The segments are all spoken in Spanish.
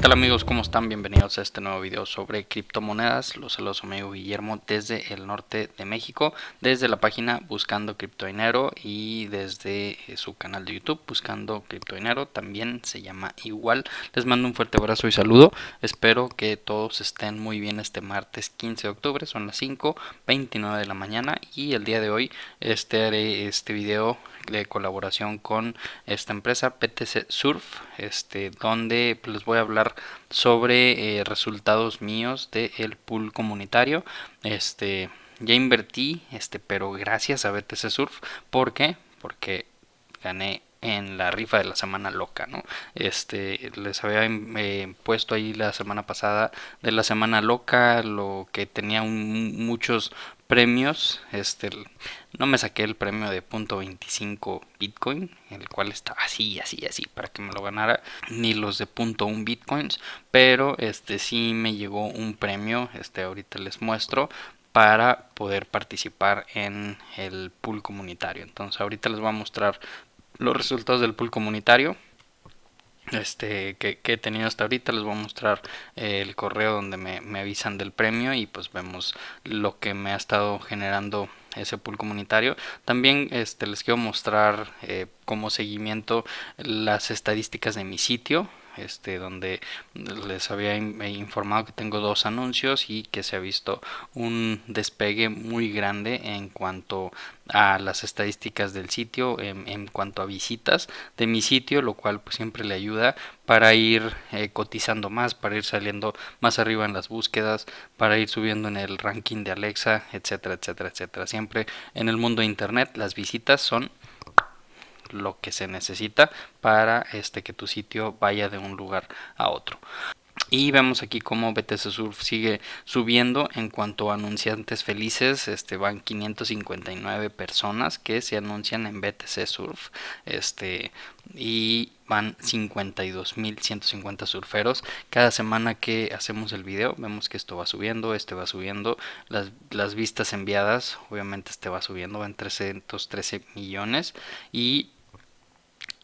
tal amigos? ¿Cómo están? Bienvenidos a este nuevo video sobre criptomonedas. Los saludos a amigo Guillermo desde el norte de México, desde la página Buscando Dinero y desde eh, su canal de YouTube Buscando Dinero también se llama igual. Les mando un fuerte abrazo y saludo. Espero que todos estén muy bien este martes 15 de octubre, son las 5.29 de la mañana y el día de hoy este haré este video de colaboración con esta empresa PTC Surf, este donde pues, les voy a hablar sobre eh, resultados míos del el pool comunitario. Este, ya invertí, este, pero gracias a BTC Surf. ¿Por qué? Porque gané en la rifa de la semana loca, ¿no? Este, les había em, eh, puesto ahí la semana pasada de la semana loca, lo que tenía muchos premios, este, no me saqué el premio de .25 Bitcoin, el cual está así, así, así, para que me lo ganara, ni los de .1 Bitcoins, pero este sí me llegó un premio, este ahorita les muestro, para poder participar en el pool comunitario. Entonces ahorita les voy a mostrar los resultados del pool comunitario este que, he tenido hasta ahorita les voy a mostrar eh, el correo donde me, avisan del premio y pues vemos lo que me ha estado generando ese pool comunitario también este les quiero mostrar eh, como seguimiento las estadísticas de mi sitio este, donde les había informado que tengo dos anuncios y que se ha visto un despegue muy grande en cuanto a las estadísticas del sitio en, cuanto a visitas de mi sitio, lo cual pues, siempre le ayuda para ir eh, cotizando más, para ir saliendo más arriba en las búsquedas, para ir subiendo en el ranking de Alexa, etcétera, etcétera, etcétera. Siempre en el mundo de Internet las visitas son lo que se necesita para este, que tu sitio vaya de un lugar a otro. Y vemos aquí cómo BTC Surf sigue subiendo en cuanto a anunciantes felices. Este van 559 personas que se anuncian en BTC Surf. Este y van 52.150 surferos. Cada semana que hacemos el video vemos que esto va subiendo, este va subiendo. Las, las vistas enviadas, obviamente este va subiendo, van 313 millones. Y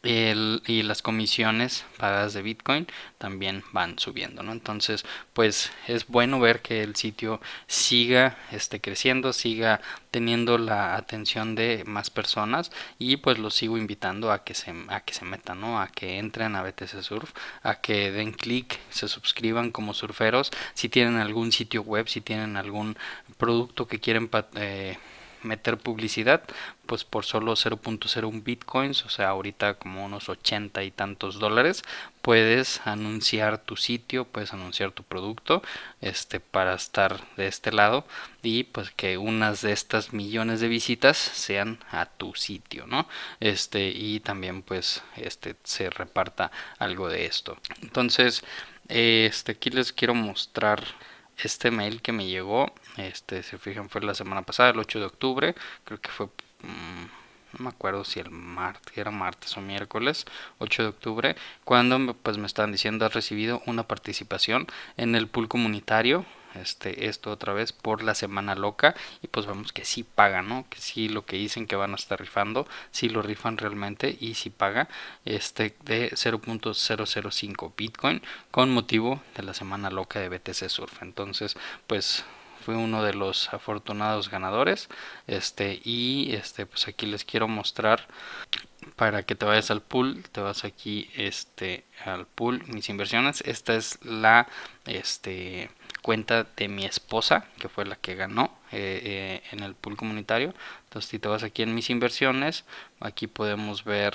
y las comisiones pagadas de Bitcoin también van subiendo, ¿no? Entonces, pues es bueno ver que el sitio siga este, creciendo, siga teniendo la atención de más personas y pues los sigo invitando a que se, que se metan, ¿no? A que entren a BTC Surf, a que den clic, se suscriban como surferos, si tienen algún sitio web, si tienen algún producto que quieren... Eh, meter publicidad, pues por solo 0.01 bitcoins, o sea, ahorita como unos 80 y tantos dólares, puedes anunciar tu sitio, puedes anunciar tu producto, este para estar de este lado y pues que unas de estas millones de visitas sean a tu sitio, ¿no? Este y también pues este se reparta algo de esto. Entonces, este aquí les quiero mostrar este mail que me llegó, este, se fijan, fue la semana pasada, el 8 de octubre, creo que fue, mm, no me acuerdo si el martes, era martes o miércoles, 8 de octubre, cuando pues me estaban diciendo, has recibido una participación en el pool comunitario este, esto otra vez por la semana loca y pues vemos que sí paga, ¿no? Que sí lo que dicen que van a estar rifando, Si lo rifan realmente y si paga este de 0.005 Bitcoin con motivo de la semana loca de BTC Surf. Entonces, pues fui uno de los afortunados ganadores. Este, y este, pues aquí les quiero mostrar para que te vayas al pool. Te vas aquí este, al pool, mis inversiones. Esta es la este, cuenta de mi esposa, que fue la que ganó eh, eh, en el pool comunitario. Entonces, si te vas aquí en mis inversiones, aquí podemos ver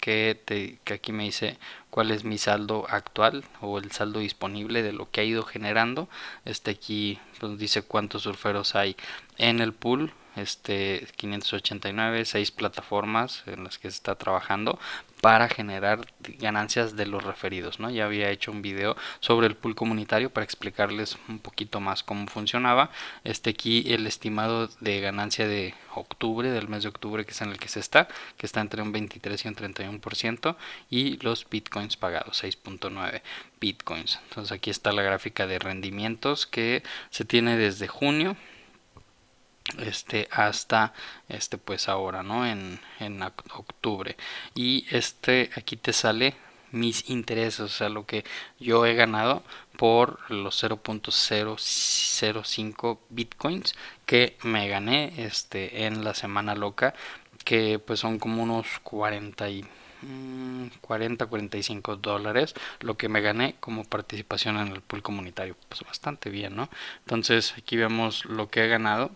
que, te, que aquí me dice cuál es mi saldo actual o el saldo disponible de lo que ha ido generando. Este aquí nos dice cuántos surferos hay en el pool, este 589, 6 plataformas en las que se está trabajando, para generar ganancias de los referidos, ¿no? Ya había hecho un video sobre el pool comunitario para explicarles un poquito más cómo funcionaba. Este aquí el estimado de ganancia de octubre, del mes de octubre que es en el que se está, que está entre un 23 y un 31% y los bitcoins pagados, 6.9 bitcoins. Entonces aquí está la gráfica de rendimientos que se tiene desde junio este hasta este pues ahora no en, octubre y este aquí te sale mis intereses, o sea, lo que yo he ganado por los 0.005 bitcoins que me gané este en la semana loca, que pues son como unos 40 y 40 mm, 45 dólares lo que me gané como participación en el pool comunitario pues bastante bien no entonces aquí vemos lo que he ganado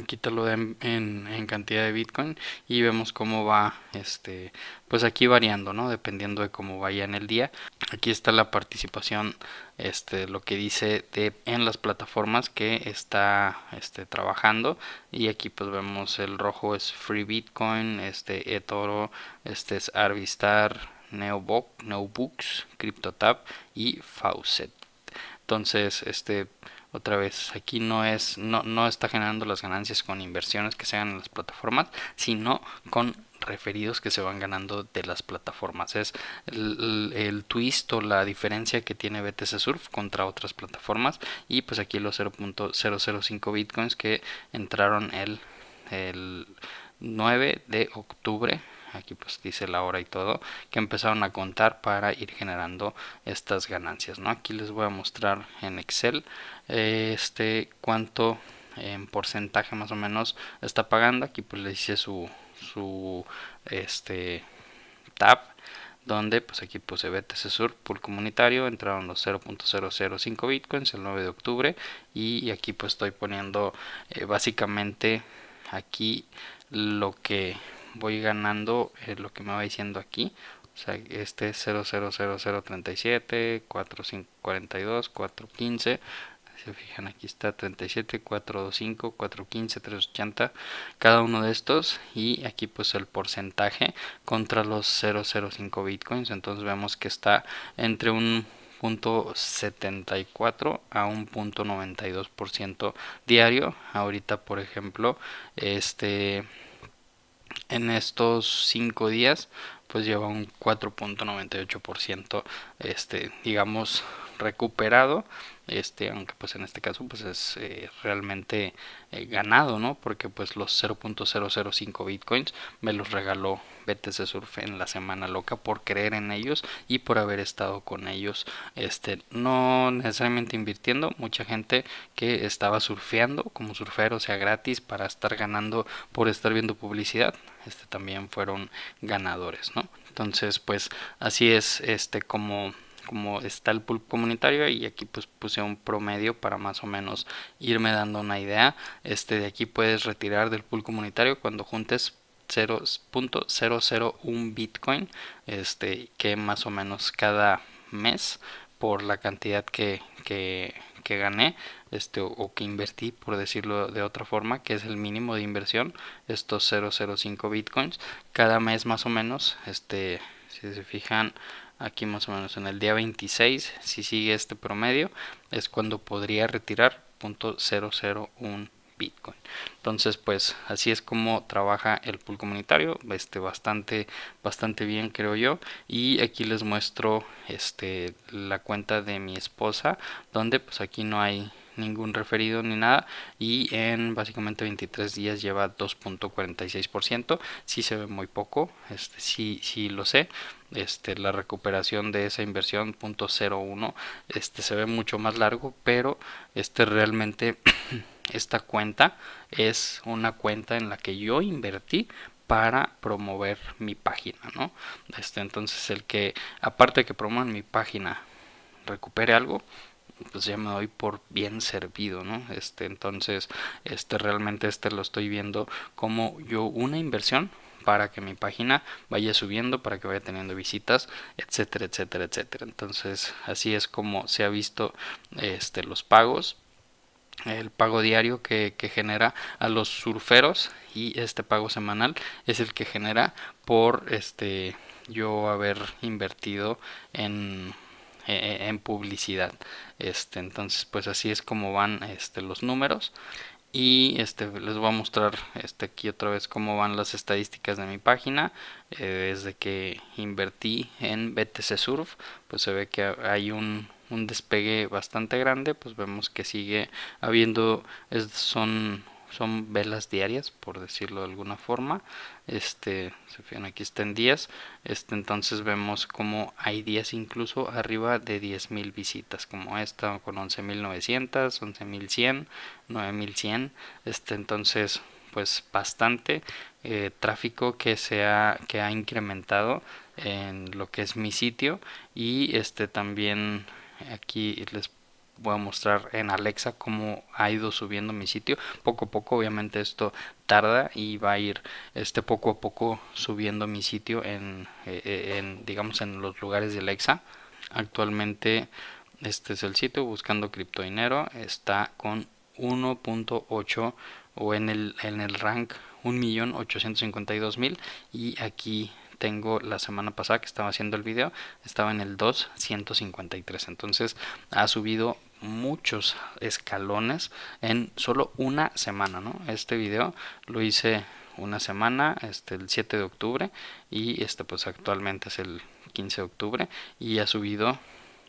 quítalo en, en, en, cantidad de Bitcoin y vemos cómo va este pues aquí variando no dependiendo de cómo vaya en el día aquí está la participación este lo que dice de en las plataformas que está este trabajando y aquí pues vemos el rojo es free Bitcoin este eToro este es Arvistar Neobook NeoBooks CryptoTab y Faucet entonces este otra vez, aquí no es, no, no está generando las ganancias con inversiones que se hagan en las plataformas, sino con referidos que se van ganando de las plataformas. Es el, twist o la diferencia que tiene BTC Surf contra otras plataformas. Y pues aquí los 0.005 bitcoins que entraron el, el 9 de octubre aquí pues dice la hora y todo, que empezaron a contar para ir generando estas ganancias, ¿no? Aquí les voy a mostrar en Excel eh, este cuánto en porcentaje más o menos está pagando, aquí pues le hice su, su este tab donde pues aquí puse BTC Sur por comunitario, entraron los 0.005 bitcoins el 9 de octubre y aquí pues estoy poniendo eh, básicamente aquí lo que voy ganando eh, lo que me va diciendo aquí. O sea, este es 000037, 4542, 415. Si se fijan, aquí está 37, 425, 415, 380. Cada uno de estos. Y aquí pues el porcentaje contra los 005 bitcoins. Entonces vemos que está entre un punto .74 a un punto .92% diario. Ahorita, por ejemplo, este en estos 5 días pues lleva un 4.98%, este, digamos, recuperado, este, aunque pues en este caso pues es eh, realmente eh, ganado, ¿no? Porque pues los 0.005 bitcoins me los regaló BTC Surf en la semana loca por creer en ellos y por haber estado con ellos, este, no necesariamente invirtiendo, mucha gente que estaba surfeando como surfer o sea, gratis para estar ganando por estar viendo publicidad, este también fueron ganadores, ¿no? Entonces, pues así es este como como está el pool comunitario y aquí pues puse un promedio para más o menos irme dando una idea. Este de aquí puedes retirar del pool comunitario cuando juntes 0.001 Bitcoin, este que más o menos cada mes por la cantidad que, que, gané este, o, que invertí, por decirlo de otra forma, que es el mínimo de inversión, estos 0.05 bitcoins, cada mes más o menos, este, si se fijan, aquí más o menos en el día 26, si sigue este promedio, es cuando podría retirar .001 Bitcoin. Entonces, pues así es como trabaja el pool comunitario, este bastante bastante bien creo yo, y aquí les muestro este la cuenta de mi esposa, donde pues aquí no hay ningún referido ni nada y en básicamente 23 días lleva 2.46% si se ve muy poco este sí sí lo sé este la recuperación de esa inversión 0.01 este se ve mucho más largo pero este realmente esta cuenta es una cuenta en la que yo invertí para promover mi página, Este, entonces el que aparte de que promuevan mi página recupere algo, pues ya me doy por bien servido, ¿no? Este, entonces, este realmente este lo estoy viendo como yo una inversión para que mi página vaya subiendo, para que vaya teniendo visitas, etcétera, etcétera, etcétera. Entonces, así es como se ha visto este los pagos el pago diario que, genera a los surferos y este pago semanal es el que genera por este yo haber invertido en e, e, en publicidad. Este, entonces, pues así es como van este, los números. Y este, les voy a mostrar este, aquí otra vez cómo van las estadísticas de mi página. desde eh, que invertí en BTC Surf, pues se ve que hay un, despegue bastante grande. Pues vemos que sigue habiendo, son son velas diarias, por decirlo de alguna forma. Este, se fijan, aquí está en días. Este, entonces vemos como hay días incluso arriba de 10.000 visitas, como esta con 11.900, 11.100, 9.100. Este, entonces pues bastante eh, tráfico que se ha, que ha incrementado en lo que es mi sitio y este también aquí les voy a mostrar en Alexa cómo ha ido subiendo mi sitio. Poco a poco, obviamente esto tarda y va a ir este poco a poco subiendo mi sitio en, eh, eh, digamos en los lugares de Alexa. Actualmente este es el sitio buscando cripto dinero está con 1.8 o en el en el rank 1.852.000 y aquí tengo la semana pasada que estaba haciendo el video, estaba en el 253. Entonces ha subido muchos escalones en solo una semana, ¿no? Este video lo hice una semana, este el 7 de octubre y este pues actualmente es el 15 de octubre y ha subido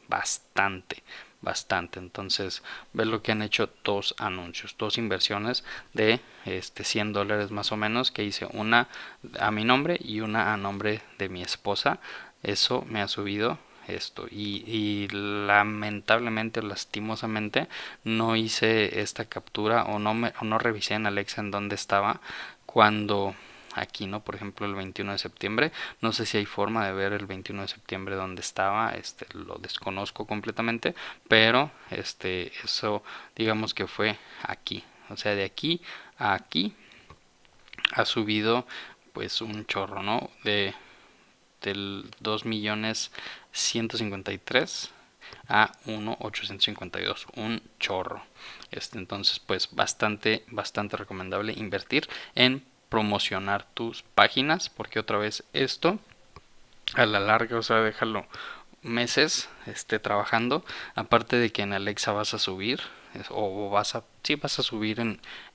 bastante bastante. Entonces, ves lo que han hecho dos anuncios, dos inversiones de este 100 dólares más o menos que hice una a mi nombre y una a nombre de mi esposa. Eso me ha subido esto y, lamentablemente lastimosamente no hice esta captura o no me, o no revisé en Alexa en dónde estaba cuando aquí, ¿no? Por ejemplo, el 21 de septiembre. No sé si hay forma de ver el 21 de septiembre donde estaba, este, lo desconozco completamente, pero este, eso digamos que fue aquí. O sea, de aquí a aquí ha subido pues un chorro, ¿no? De del 2 a 1,852, un chorro. Este, entonces, pues bastante, bastante recomendable invertir en promocionar tus páginas, porque otra vez esto a la larga, o sea, déjalo meses esté trabajando, aparte de que en Alexa vas a subir o vas a si vas a subir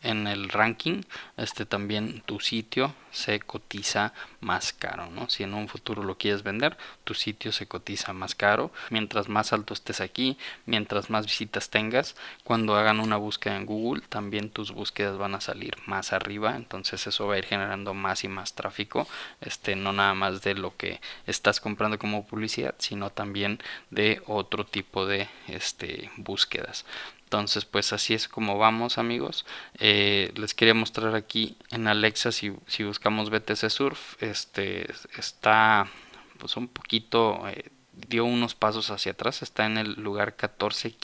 en, el ranking este también tu sitio se cotiza más caro ¿no? si en un futuro lo quieres vender tu sitio se cotiza más caro mientras más alto estés aquí mientras más visitas tengas cuando hagan una búsqueda en google también tus búsquedas van a salir más arriba entonces eso va a ir generando más y más tráfico este no nada más de lo que estás comprando como publicidad sino también de otro tipo de este, búsquedas entonces, pues así es como vamos, amigos. Eh, les quería mostrar aquí en Alexa si, si buscamos BTC Surf. Este está pues un poquito. Eh, dio unos pasos hacia atrás, está en el lugar 14,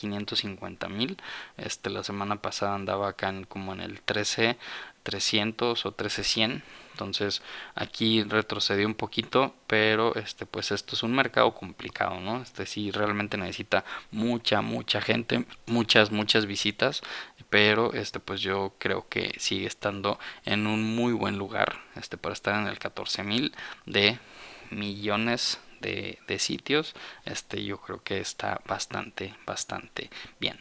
mil. Este, la semana pasada andaba acá en, como en el 13, 300 o 13.100. Entonces aquí retrocedió un poquito, pero este, pues esto es un mercado complicado, ¿no? Este sí realmente necesita mucha, mucha gente, muchas, muchas visitas, pero este, pues yo creo que sigue estando en un muy buen lugar, este, para estar en el 14.000 de millones de, de, sitios, este, yo creo que está bastante, bastante bien.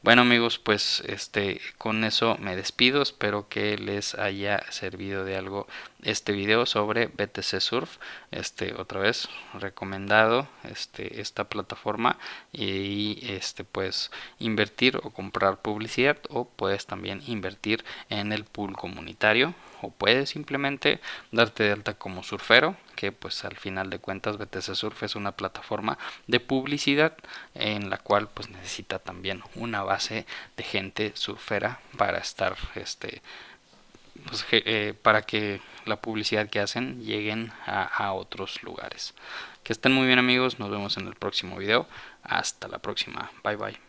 Bueno amigos, pues este con eso me despido. Espero que les haya servido de algo este video sobre BTC Surf. Este otra vez recomendado este esta plataforma y este pues invertir o comprar publicidad o puedes también invertir en el pool comunitario o puedes simplemente darte de alta como surfero, que pues al final de cuentas BTC Surf es una plataforma de publicidad en la cual pues necesita también una base de gente surfera para estar este pues, eh, para que la publicidad que hacen lleguen a, a otros lugares. Que estén muy bien amigos, nos vemos en el próximo video. Hasta la próxima, bye bye.